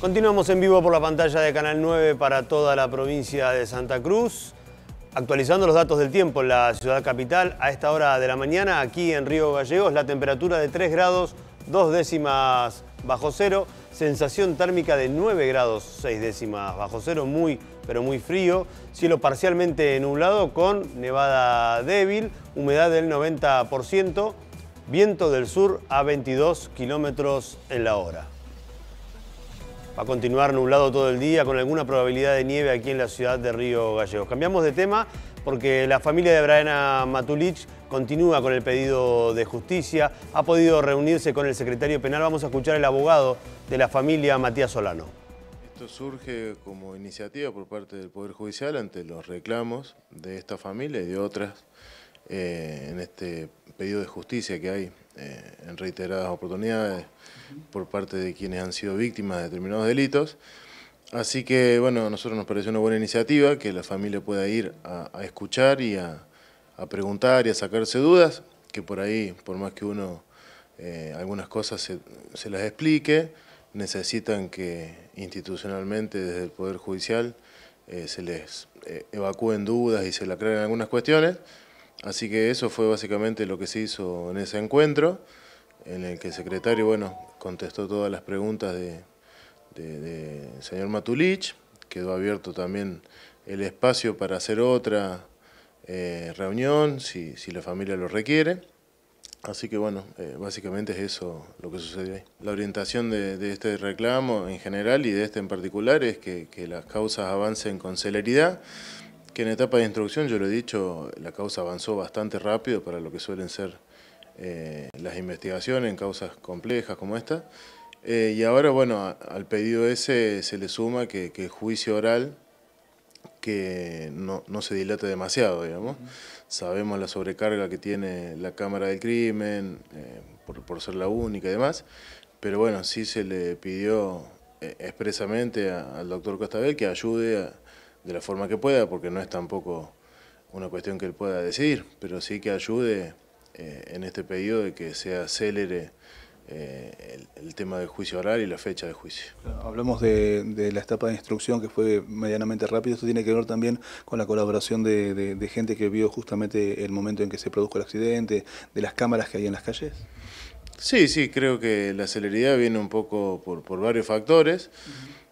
Continuamos en vivo por la pantalla de Canal 9 para toda la provincia de Santa Cruz. Actualizando los datos del tiempo en la ciudad capital, a esta hora de la mañana, aquí en Río Gallegos, la temperatura de 3 grados, 2 décimas bajo cero, sensación térmica de 9 grados, 6 décimas bajo cero, muy, pero muy frío, cielo parcialmente nublado con nevada débil, humedad del 90%, viento del sur a 22 kilómetros en la hora. Va a continuar nublado todo el día con alguna probabilidad de nieve aquí en la ciudad de Río Gallegos. Cambiamos de tema porque la familia de Braena Matulich continúa con el pedido de justicia. Ha podido reunirse con el secretario penal. Vamos a escuchar al abogado de la familia, Matías Solano. Esto surge como iniciativa por parte del Poder Judicial ante los reclamos de esta familia y de otras eh, en este pedido de justicia que hay eh, en reiteradas oportunidades por parte de quienes han sido víctimas de determinados delitos. Así que, bueno, a nosotros nos pareció una buena iniciativa que la familia pueda ir a, escuchar y a, preguntar y a sacarse dudas, que por ahí, por más que uno eh, algunas cosas se, se las explique, necesitan que institucionalmente desde el Poder Judicial se les evacúen dudas y se le aclaren algunas cuestiones, Así que eso fue básicamente lo que se hizo en ese encuentro, en el que el secretario bueno, contestó todas las preguntas del de, señor Matulich, quedó abierto también el espacio para hacer otra eh, reunión, si, la familia lo requiere. Así que bueno, eh, básicamente es eso lo que sucedió ahí. La orientación de, este reclamo en general y de este en particular es que, que las causas avancen con celeridad que en etapa de instrucción, yo lo he dicho, la causa avanzó bastante rápido para lo que suelen ser eh, las investigaciones en causas complejas como esta. Eh, y ahora, bueno, al pedido ese se le suma que, el juicio oral que no, se dilate demasiado, digamos. Sabemos la sobrecarga que tiene la Cámara del Crimen, eh, por, ser la única y demás, pero bueno, sí se le pidió expresamente al doctor Costabel que ayude a de la forma que pueda, porque no es tampoco una cuestión que él pueda decidir, pero sí que ayude eh, en este pedido de que sea acelere eh, el, tema del juicio oral y la fecha de juicio. Hablamos de, la etapa de instrucción que fue medianamente rápido, esto tiene que ver también con la colaboración de, gente que vio justamente el momento en que se produjo el accidente, de las cámaras que hay en las calles. Sí, sí, creo que la celeridad viene un poco por, varios factores.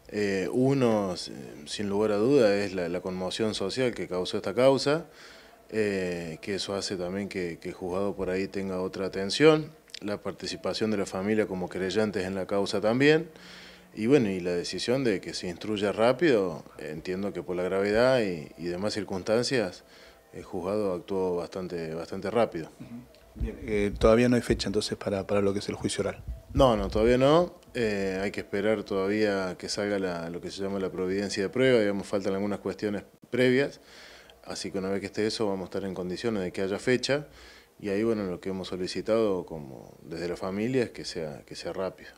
Eh, uno, eh, sin lugar a duda, es la, conmoción social que causó esta causa, eh, que eso hace también que, el juzgado por ahí tenga otra atención, la participación de la familia como creyentes en la causa también, y bueno, y la decisión de que se instruya rápido, entiendo que por la gravedad y, demás circunstancias, el juzgado actuó bastante, bastante rápido. todavía no hay fecha entonces para lo que es el juicio oral. No, no, todavía no. Eh, hay que esperar todavía que salga lo que se llama la providencia de prueba, digamos, faltan algunas cuestiones previas, así que una vez que esté eso vamos a estar en condiciones de que haya fecha y ahí, bueno, lo que hemos solicitado como desde la familia es que sea, que sea rápido.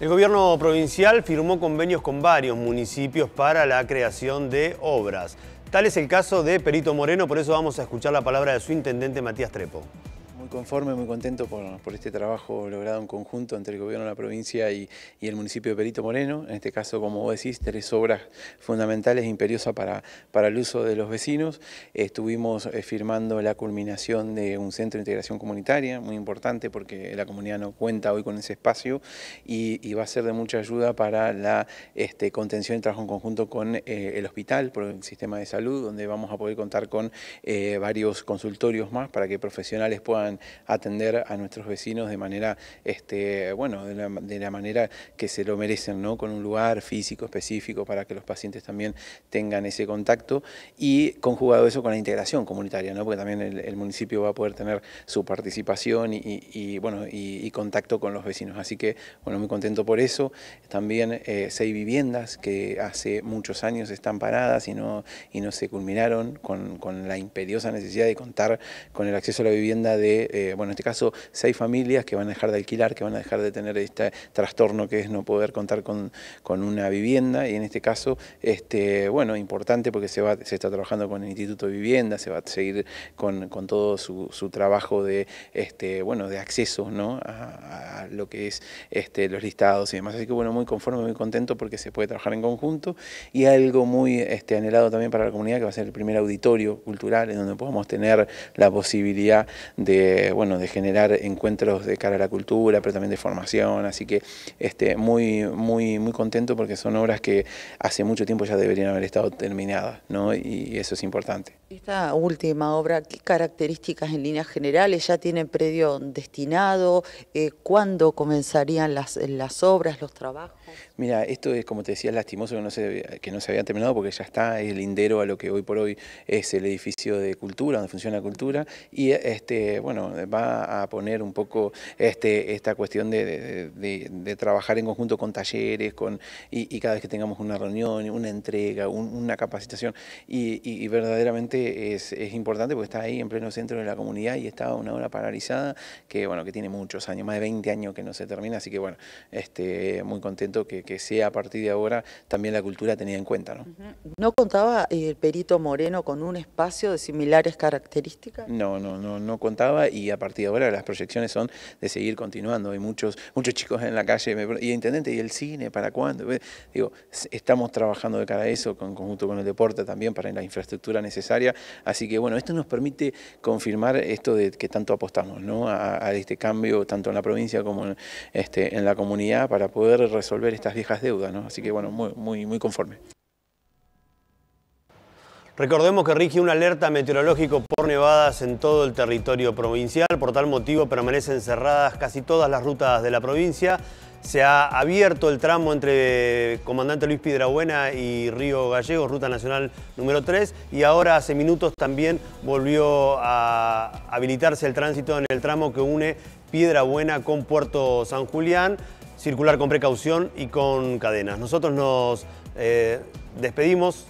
El gobierno provincial firmó convenios con varios municipios para la creación de obras. Tal es el caso de Perito Moreno, por eso vamos a escuchar la palabra de su intendente Matías Trepo conforme, muy contento por, este trabajo logrado en conjunto entre el gobierno de la provincia y, el municipio de Perito Moreno. En este caso, como vos decís, tres obras fundamentales e imperiosas para, el uso de los vecinos. Estuvimos eh, firmando la culminación de un centro de integración comunitaria, muy importante porque la comunidad no cuenta hoy con ese espacio y, va a ser de mucha ayuda para la este, contención y trabajo en conjunto con eh, el hospital, por el sistema de salud, donde vamos a poder contar con eh, varios consultorios más para que profesionales puedan atender a nuestros vecinos de manera, este, bueno, de la, manera que se lo merecen, ¿no? Con un lugar físico específico para que los pacientes también tengan ese contacto y conjugado eso con la integración comunitaria, ¿no? Porque también el, municipio va a poder tener su participación y, bueno, y, contacto con los vecinos. Así que, bueno, muy contento por eso. También eh, seis viviendas que hace muchos años están paradas y no, y no se culminaron con la imperiosa necesidad de contar con el acceso a la vivienda de eh, bueno, en este caso, seis familias que van a dejar de alquilar, que van a dejar de tener este trastorno que es no poder contar con, una vivienda y en este caso, este, bueno, importante porque se, va, se está trabajando con el Instituto de Vivienda, se va a seguir con, todo su, trabajo de, este, bueno, de acceso ¿no? a, a lo que es este, los listados y demás. Así que bueno, muy conforme, muy contento porque se puede trabajar en conjunto y algo muy este, anhelado también para la comunidad que va a ser el primer auditorio cultural en donde podamos tener la posibilidad de de, bueno, de generar encuentros de cara a la cultura, pero también de formación, así que este, muy, muy, muy contento porque son obras que hace mucho tiempo ya deberían haber estado terminadas, ¿no? y eso es importante. Esta última obra, ¿qué características en líneas generales? ¿Ya tiene predio destinado? Eh, ¿Cuándo comenzarían las, las obras, los trabajos? Mira, esto es, como te decía, lastimoso que no, se, que no se había terminado porque ya está el lindero a lo que hoy por hoy es el edificio de cultura, donde funciona la cultura, y este, bueno, va a poner un poco este, esta cuestión de, trabajar en conjunto con talleres, con, y, cada vez que tengamos una reunión, una entrega, una capacitación, y verdaderamente es, importante porque está ahí en pleno centro de la comunidad y está una hora paralizada que, bueno, que tiene muchos años, más de 20 años que no se termina, así que bueno, este, muy contento que, sea a partir de ahora también la cultura tenida en cuenta. ¿No, contaba el eh, perito Moreno con un espacio de similares características? No, no, no, no contaba y a partir de ahora las proyecciones son de seguir continuando. Hay muchos, muchos chicos en la calle, y y intendente, ¿y el cine para cuándo? Digo, estamos trabajando de cara a eso, con, conjunto con el deporte también, para la infraestructura necesaria Así que bueno, esto nos permite confirmar esto de que tanto apostamos a, este cambio, tanto en la provincia como en, este, la comunidad, para poder resolver estas viejas deudas. Así que bueno, muy, muy, muy conforme. Recordemos que rige una alerta meteorológico por nevadas en todo el territorio provincial. Por tal motivo permanecen cerradas casi todas las rutas de la provincia. Se ha abierto el tramo entre Comandante Luis Piedrabuena y Río Gallegos, ruta nacional número 3, y ahora hace minutos también volvió a habilitarse el tránsito en el tramo que une Piedrabuena con Puerto San Julián, circular con precaución y con cadenas. Nosotros nos eh, despedimos,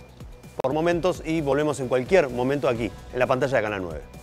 por momentos y volvemos en cualquier momento aquí, en la pantalla de Canal 9.